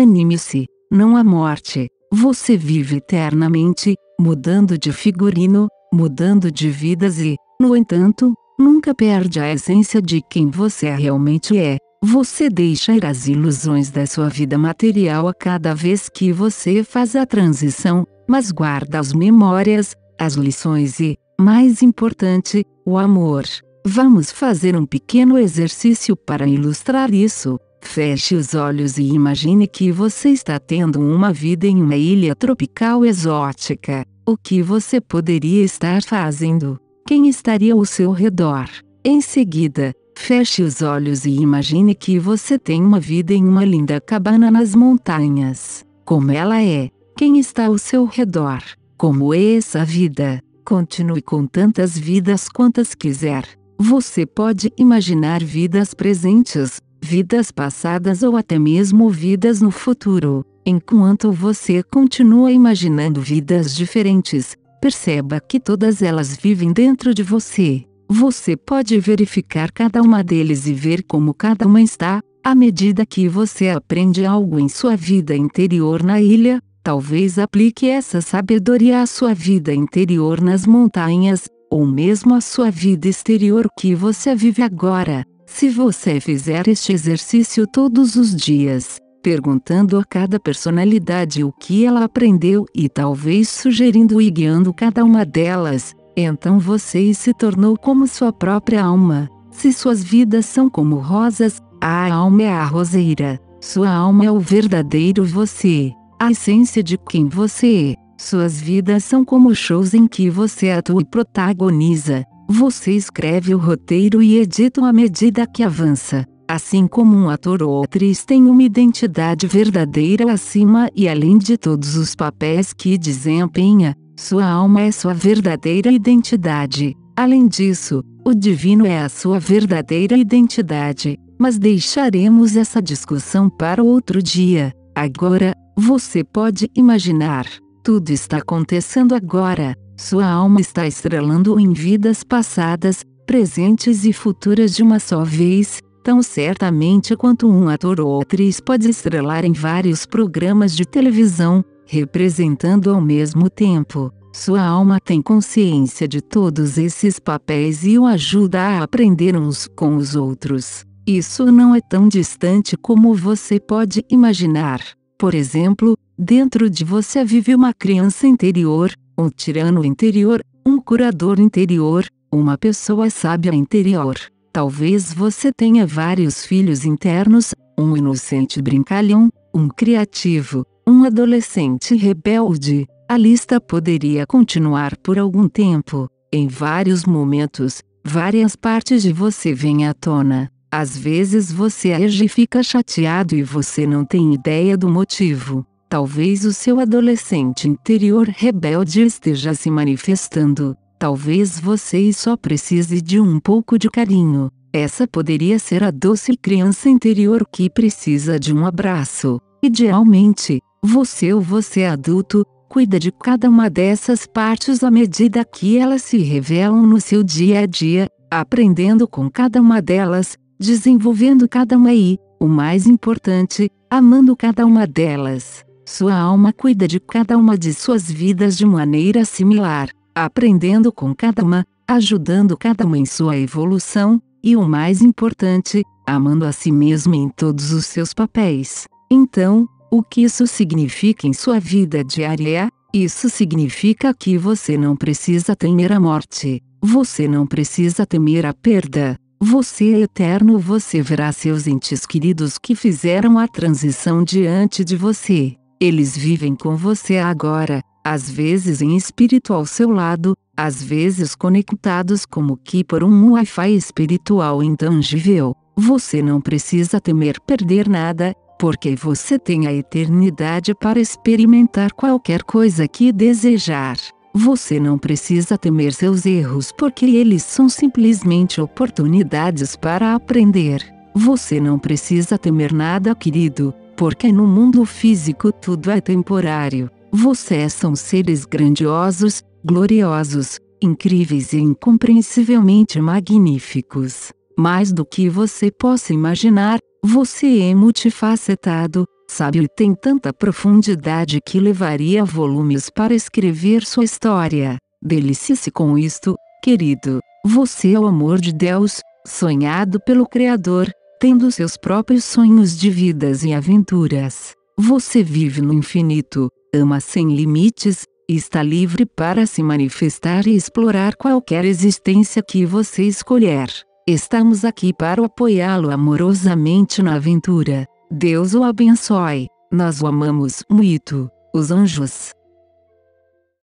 Anime-se, não há morte, você vive eternamente, mudando de figurino, mudando de vidas e, no entanto, nunca perde a essência de quem você realmente é. Você deixa ir as ilusões da sua vida material a cada vez que você faz a transição, mas guarda as memórias, as lições e, mais importante, o amor. Vamos fazer um pequeno exercício para ilustrar isso. Feche os olhos e imagine que você está tendo uma vida em uma ilha tropical exótica. O que você poderia estar fazendo? Quem estaria ao seu redor? Em seguida, feche os olhos e imagine que você tem uma vida em uma linda cabana nas montanhas. Como ela é? Quem está ao seu redor? Como é essa vida? Continue com tantas vidas quantas quiser. Você pode imaginar vidas presentes, vidas passadas ou até mesmo vidas no futuro. Enquanto você continua imaginando vidas diferentes, perceba que todas elas vivem dentro de você. Você pode verificar cada uma deles e ver como cada uma está, à medida que você aprende algo em sua vida interior na ilha, talvez aplique essa sabedoria à sua vida interior nas montanhas, ou mesmo à sua vida exterior que você vive agora. Se você fizer este exercício todos os dias, perguntando a cada personalidade o que ela aprendeu e talvez sugerindo e guiando cada uma delas, então você se tornou como sua própria alma. Se suas vidas são como rosas, a alma é a roseira, sua alma é o verdadeiro você, a essência de quem você é. Suas vidas são como shows em que você atua e protagoniza, você escreve o roteiro e edita à medida que avança. Assim como um ator ou atriz tem uma identidade verdadeira acima e além de todos os papéis que desempenha, sua alma é sua verdadeira identidade. Além disso, o divino é a sua verdadeira identidade, mas deixaremos essa discussão para outro dia. Agora, você pode imaginar. Tudo está acontecendo agora. Sua alma está estrelando em vidas passadas, presentes e futuras de uma só vez, tão certamente quanto um ator ou atriz pode estrelar em vários programas de televisão, representando ao mesmo tempo. Sua alma tem consciência de todos esses papéis e o ajuda a aprender uns com os outros. Isso não é tão distante como você pode imaginar. Por exemplo, dentro de você vive uma criança interior, um tirano interior, um curador interior, uma pessoa sábia interior. Talvez você tenha vários filhos internos, um inocente brincalhão, um criativo, um adolescente rebelde. A lista poderia continuar por algum tempo. Em vários momentos, várias partes de você vêm à tona. Às vezes você age e fica chateado e você não tem ideia do motivo. Talvez o seu adolescente interior rebelde esteja se manifestando. Talvez você só precise de um pouco de carinho. Essa poderia ser a doce criança interior que precisa de um abraço. Idealmente, você ou você adulto, cuida de cada uma dessas partes à medida que elas se revelam no seu dia a dia, aprendendo com cada uma delas, desenvolvendo cada uma e, o mais importante, amando cada uma delas. Sua alma cuida de cada uma de suas vidas de maneira similar, aprendendo com cada uma, ajudando cada uma em sua evolução, e o mais importante, amando a si mesmo em todos os seus papéis. Então, o que isso significa em sua vida diária? Isso significa que você não precisa temer a morte, você não precisa temer a perda. Você é eterno, você verá seus entes queridos que fizeram a transição diante de você. Eles vivem com você agora, às vezes em espírito ao seu lado, às vezes conectados como que por um Wi-Fi espiritual intangível. Você não precisa temer perder nada, porque você tem a eternidade para experimentar qualquer coisa que desejar. Você não precisa temer seus erros porque eles são simplesmente oportunidades para aprender. Você não precisa temer nada, querido, porque no mundo físico tudo é temporário. Vocês são seres grandiosos, gloriosos, incríveis e incompreensivelmente magníficos. Mais do que você possa imaginar, você é multifacetado, sábio e tem tanta profundidade que levaria volumes para escrever sua história. Delicie-se com isto, querido. Você é o amor de Deus, sonhado pelo Criador, tendo seus próprios sonhos de vidas e aventuras. Você vive no infinito, ama sem limites, e está livre para se manifestar e explorar qualquer existência que você escolher. Estamos aqui para apoiá-lo amorosamente na aventura. Deus o abençoe. Nós o amamos muito, os anjos.